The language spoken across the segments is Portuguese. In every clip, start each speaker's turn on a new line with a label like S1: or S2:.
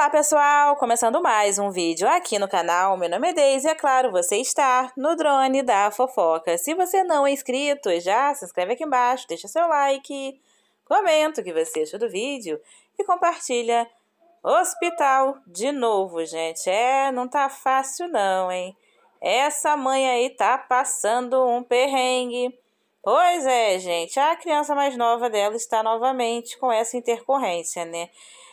S1: Olá pessoal, começando mais um vídeo aqui no canal, meu nome é Deise e é claro, você está no Drone da Fofoca. Se você não é inscrito, já se inscreve aqui embaixo, deixa seu like, comenta o que você achou do vídeo e compartilha. Hospital de novo, gente, é, não tá fácil não, hein? Essa mãe aí tá passando um perrengue. Pois é, gente. A criança mais nova dela está novamente com essa intercorrência, né?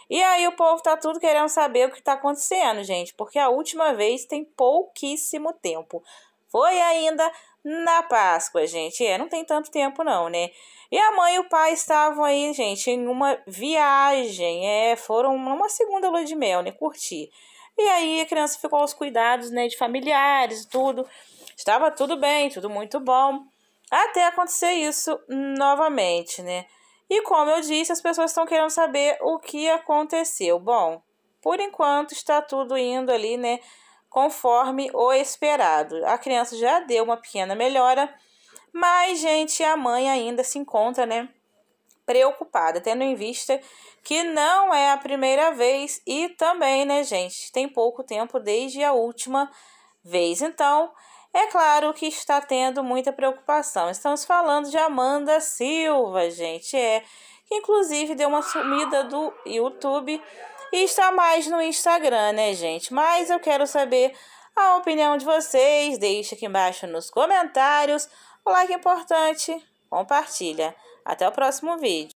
S1: E aí o povo tá tudo querendo saber o que tá acontecendo, gente, porque a última vez tem pouquíssimo tempo. Foi ainda na Páscoa, gente. É, não tem tanto tempo não, né? E a mãe e o pai estavam aí, gente, em uma viagem. É, foram uma segunda lua de mel, né? Curtir. E aí a criança ficou aos cuidados, né, de familiares, tudo. Estava tudo bem, tudo muito bom até acontecer isso novamente, né? E como eu disse, as pessoas estão querendo saber o que aconteceu. Bom, por enquanto está tudo indo ali, né? Conforme o esperado. A criança já deu uma pequena melhora, mas, gente, a mãe ainda se encontra, né? Preocupada, tendo em vista que não é a primeira vez e também, né, gente, tem pouco tempo desde a última vez. Então, é claro que está tendo muita preocupação. Estamos falando de Amanda Silva, gente, é que inclusive deu uma sumida do YouTube e está mais no Instagram, né, gente? Mas eu quero saber a opinião de vocês. Deixe aqui embaixo nos comentários. O like é importante, compartilha. Até o próximo vídeo.